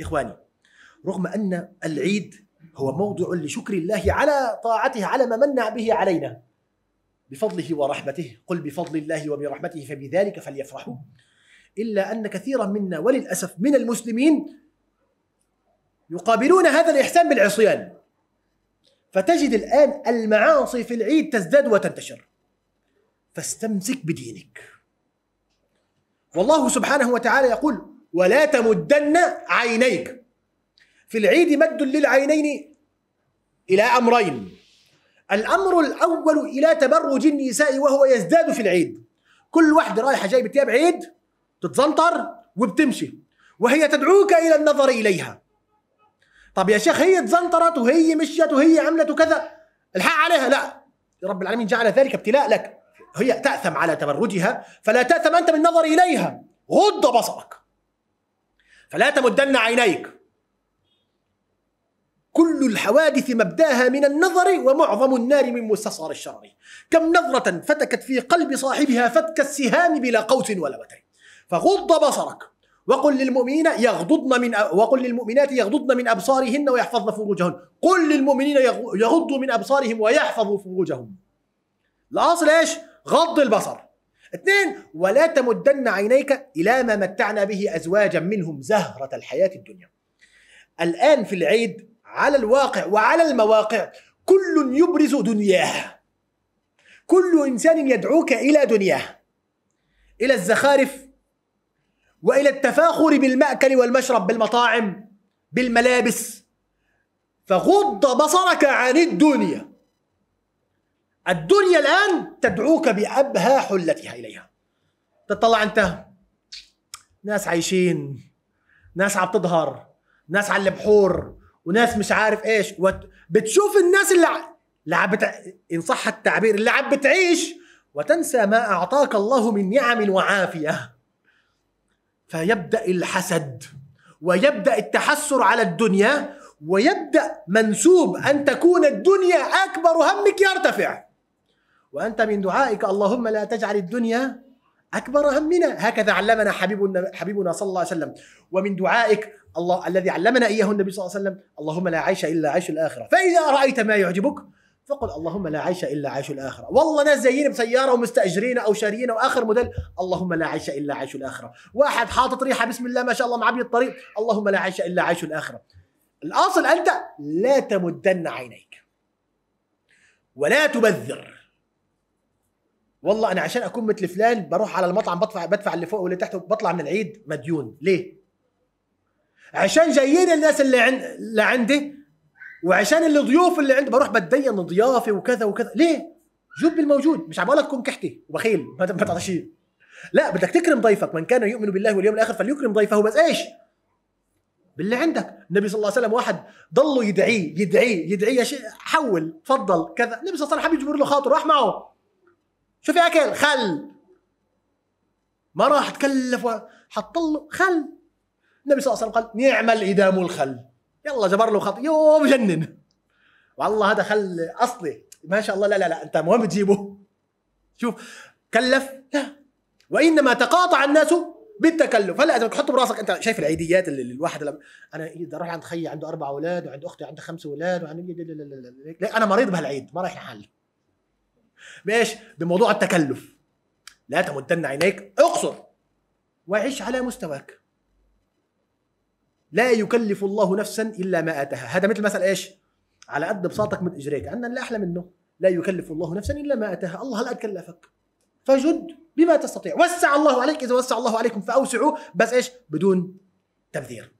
إخواني رغم أن العيد هو موضع لشكر الله على طاعته على ما منع به علينا بفضله ورحمته قل بفضل الله وبرحمته فبذلك فليفرحوا إلا أن كثيرا منا وللأسف من المسلمين يقابلون هذا الإحسان بالعصيان فتجد الآن المعاصي في العيد تزداد وتنتشر فاستمسك بدينك والله سبحانه وتعالى يقول ولا تمدن عينيك في العيد مد للعينين إلى أمرين الأمر الأول إلى تبرج النساء وهو يزداد في العيد كل واحدة رايحة جايبة ثياب عيد تتزنطر وبتمشي وهي تدعوك إلى النظر إليها طب يا شيخ هي تزنطرت وهي مشيت وهي عملت وكذا الحق عليها لا رب العالمين جعل ذلك ابتلاء لك هي تأثم على تبرجها فلا تأثم أنت بالنظر إليها غض بصرك فلا تمدن عينيك كل الحوادث مبداها من النظر ومعظم النار من مستصغر الشرر كم نظرة فتكت في قلب صاحبها فتك السهام بلا قوس ولا وتر فغض بصرك وقل للمؤمنين يغضضن من وقل للمؤمنات يغضضن من ابصارهن ويحفظن فروجهن قل للمؤمنين يغضوا من ابصارهم ويحفظوا فروجهم الاصل ايش غض البصر اثنين ولا تمدن عينيك إلى ما متعنا به أزواجا منهم زهرة الحياة الدنيا الآن في العيد على الواقع وعلى المواقع كل يبرز دنياه كل إنسان يدعوك إلى دنياه إلى الزخارف وإلى التفاخر بالمأكل والمشرب بالمطاعم بالملابس فغض بصرك عن الدنيا الدنيا الآن تدعوك بأبهى حلتها إليها تطلع أنت ناس عايشين ناس عم تظهر ناس على البحور وناس مش عارف ايش وت... بتشوف الناس اللي اللي عم ان صح التعبير اللي عم بتعيش وتنسى ما اعطاك الله من نعم وعافيه فيبدا الحسد ويبدا التحسر على الدنيا ويبدا منسوب ان تكون الدنيا اكبر همك يرتفع وأنت من دعائك اللهم لا تجعل الدنيا أكبر همنا هكذا علمنا حبيبنا, حبيبنا صلى الله عليه وسلم ومن دعائك الله الذي علمنا إياه النبي صلى الله عليه وسلم اللهم لا عيش إلا عيش الآخرة فإذا رأيت ما يعجبك فقل اللهم لا عيش الا عيش الاخره والله ناس زيين بسياره ومستاجرين او شاريين واخر موديل اللهم لا عيش الا عيش الاخره واحد حاطط ريحه بسم الله ما شاء الله معبي الطريق اللهم لا عيش الا عيش الاخره الاصل انت لا تمدن عينيك ولا تبذر والله انا عشان اكون مثل فلان بروح على المطعم بدفع بدفع اللي فوق واللي تحت وبطلع من العيد مديون ليه عشان جايين الناس اللي عند اللي عندي وعشان اللي ضيوف اللي عندي بروح بتدين ضيافي وكذا وكذا ليه جوب بالموجود مش عم بقول تكون كحتي وبخيل ما تعطيش لا بدك تكرم ضيفك من كان يؤمن بالله واليوم الاخر فليكرم ضيفه بس ايش باللي عندك النبي صلى الله عليه وسلم واحد ضله يدعيه يدعيه يدعيه شيخ حول تفضل كذا النبي صلى الله عليه وسلم حب يجبر له خاطر راح معه في اكل خل ما راح تكلف حط له خل النبي صلى الله عليه وسلم قال نعم الادام الخل يلا جبر له خط يوم جنن والله هذا خل اصلي ما شاء الله لا لا لا انت وين بتجيبه شوف كلف لا وانما تقاطع الناس بالتكلف هلا اذا بتحط براسك انت شايف العيديات اللي الواحد لما انا بدي اروح عند خيي عنده اربع اولاد وعند اختي عنده خمس اولاد وعنده لا انا مريض بهالعيد ما رايح لحالي بايش؟ بموضوع التكلف لا تمدن عينيك اقصر وعش على مستواك لا يكلف الله نفسا الا ما اتاها هذا مثل مثل ايش على قد بساطك من اجريك عندنا اللي احلى منه لا يكلف الله نفسا الا ما اتاها الله هل كلفك فجد بما تستطيع وسع الله عليك اذا وسع الله عليكم فاوسعوا بس ايش بدون تبذير